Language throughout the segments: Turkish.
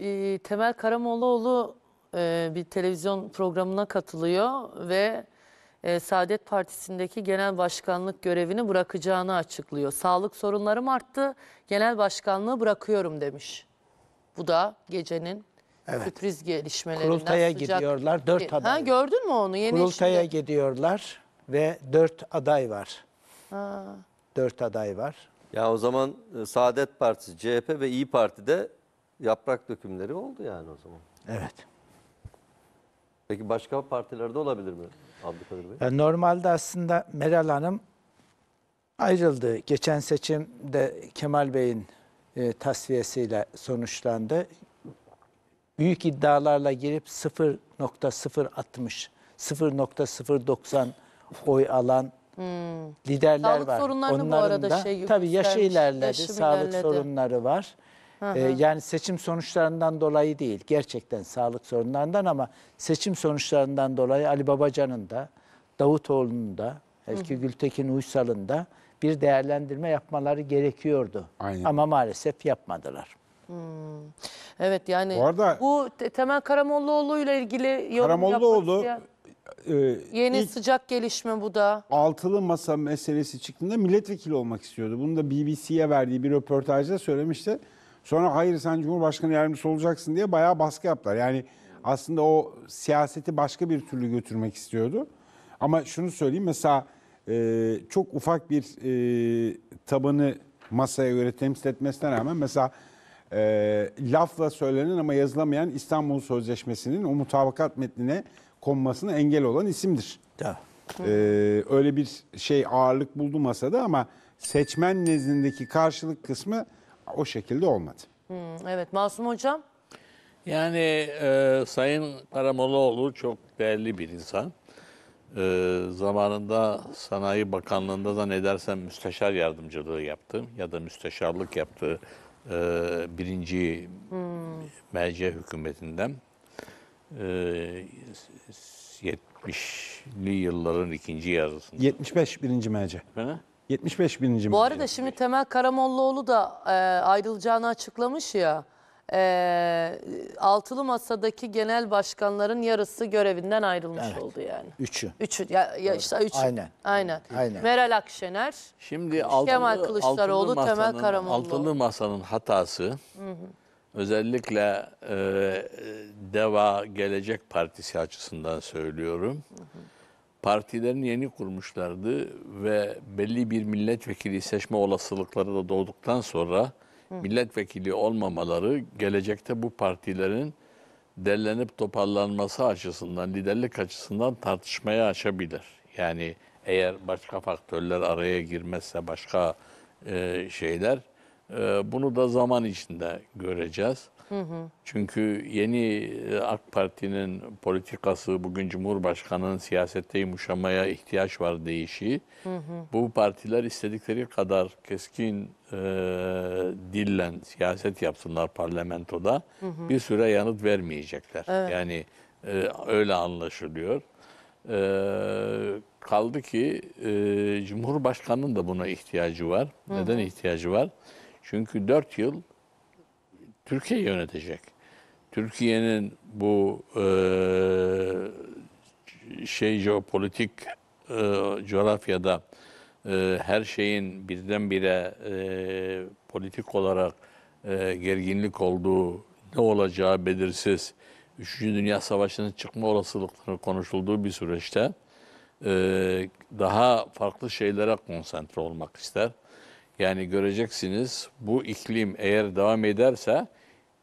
E, Temel Karamollaoğlu e, bir televizyon programına katılıyor ve e, Saadet Partisi'ndeki genel başkanlık görevini bırakacağını açıklıyor. Sağlık sorunlarım arttı, genel başkanlığı bırakıyorum demiş. Bu da gecenin evet. sürpriz gelişmelerinden. Kurultaya sıcak... gidiyorlar, dört aday. Ha, gördün mü onu? Yeni Kurultaya içinde... gidiyorlar ve dört aday var. Ha. Dört aday var. Ya o zaman e, Saadet Partisi, CHP ve İyi Parti de yaprak dökümleri oldu yani o zaman. Evet. Peki başka partilerde olabilir mi Abdülkadir Bey? E, Normalde aslında Meral Hanım ayrıldı. Geçen seçimde Kemal Bey'in e, tasfiyesiyle sonuçlandı. Büyük iddialarla girip 0.060, 0.090 oy alan hmm. liderler Sağlık var. sorunlarını bu arada şey tabii yaşı yükselmiş, ilerledi, sağlık ilerledi. sorunları var hı. E, yani seçim sonuçlarından dolayı değil, gerçekten sağlık sorunlarından ama seçim sonuçlarından dolayı Ali Babacan'ın da, Davutoğlu'nun da, belki Gültekin Uysal'ın da bir değerlendirme yapmaları gerekiyordu. Aynen. Ama maalesef yapmadılar. Hmm. Evet yani Bu arada- te- Temel Karamollaoğlu ile ilgili yorum Karamollaoğlu, yapmak e, yeni ilk- sıcak gelişme bu da. altılı masa meselesi çıktığında milletvekili olmak istiyordu. Bunu da BBC'ye verdiği bir röportajda söylemişti. Sonra hayır sen Cumhurbaşkanı yardımcısı olacaksın diye bayağı baskı yaptılar. Yani aslında o siyaseti başka bir türlü götürmek istiyordu. Ama şunu söyleyeyim mesela e, çok ufak bir e, tabanı masaya göre temsil etmesine rağmen mesela e, lafla söylenen ama yazılamayan İstanbul Sözleşmesi'nin o mutabakat metnine konmasına engel olan isimdir. Da. E, öyle bir şey ağırlık buldu masada ama seçmen nezdindeki karşılık kısmı o şekilde olmadı. Hmm, evet Masum Hocam. Yani e, Sayın Karamoloğlu çok değerli bir insan. E, zamanında Sanayi Bakanlığı'nda da ne dersem müsteşar yardımcılığı yaptı ya da müsteşarlık yaptı e, birinci hmm. merce hükümetinden. E, 70'li yılların ikinci yarısında. 75 birinci merce. Efendim? 75 bininci Bu arada şimdi Temel Karamollaoğlu da e, ayrılacağını açıklamış ya. E, altılı masadaki genel başkanların yarısı görevinden ayrılmış Evet. oldu yani. Üçü. Üçü ya, ya işte üçü. Aynen. Aynen. Aynen. Meral Akşener. Şimdi altılı, Kemal Kılıçdaroğlu, altılı Temel masanın, Karamollaoğlu. Altılı masanın hatası özellikle e, e, DEVA Gelecek Partisi açısından söylüyorum partilerini yeni kurmuşlardı ve belli bir milletvekili seçme olasılıkları da doğduktan sonra milletvekili olmamaları gelecekte bu partilerin derlenip toparlanması açısından, liderlik açısından tartışmaya açabilir. Yani eğer başka faktörler araya girmezse başka e, şeyler ee, bunu da zaman içinde göreceğiz. Hı hı. Çünkü yeni e, AK Parti'nin politikası bugün Cumhurbaşkanı'nın siyasette yumuşamaya ihtiyaç var deyişi. Hı hı. Bu partiler istedikleri kadar keskin e, dille siyaset yapsınlar parlamentoda hı hı. bir süre yanıt vermeyecekler. Evet. Yani e, öyle anlaşılıyor. E, kaldı ki e, Cumhurbaşkanı'nın da buna ihtiyacı var. Hı hı. Neden ihtiyacı var? Çünkü dört yıl Türkiye yönetecek. Türkiye'nin bu e, şey jeopolitik e, coğrafyada e, her şeyin birdenbire e, politik olarak e, gerginlik olduğu, ne olacağı belirsiz, Üçüncü Dünya Savaşı'nın çıkma olasılıkları konuşulduğu bir süreçte e, daha farklı şeylere konsantre olmak ister. Yani göreceksiniz bu iklim eğer devam ederse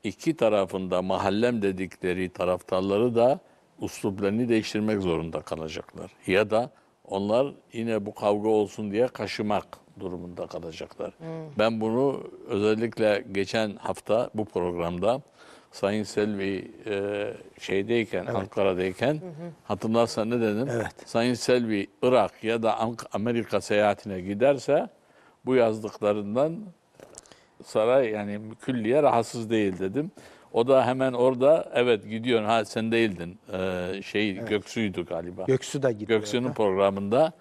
iki tarafında mahallem dedikleri taraftarları da usluplarını değiştirmek zorunda kalacaklar. Ya da onlar yine bu kavga olsun diye kaşımak durumunda kalacaklar. Hmm. Ben bunu özellikle geçen hafta bu programda Sayın Selvi e, şeydeyken, evet. Ankara'dayken hı hı. hatırlarsan ne dedim? Evet. Sayın Selvi Irak ya da Amerika seyahatine giderse bu yazdıklarından saray yani külliye rahatsız değil dedim. O da hemen orada evet gidiyorsun ha sen değildin ee, şey evet. Göksu'ydu galiba. Göksu da gitti. Göksu'nun programında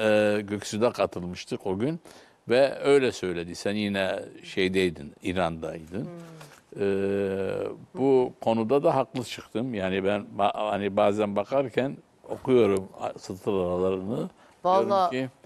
e, Göksu'da katılmıştık o gün ve öyle söyledi sen yine şeydeydin İran'daydın. Hmm. Ee, bu hmm. konuda da haklı çıktım. Yani ben hani bazen bakarken okuyorum satır aralarını. Vallahi ki,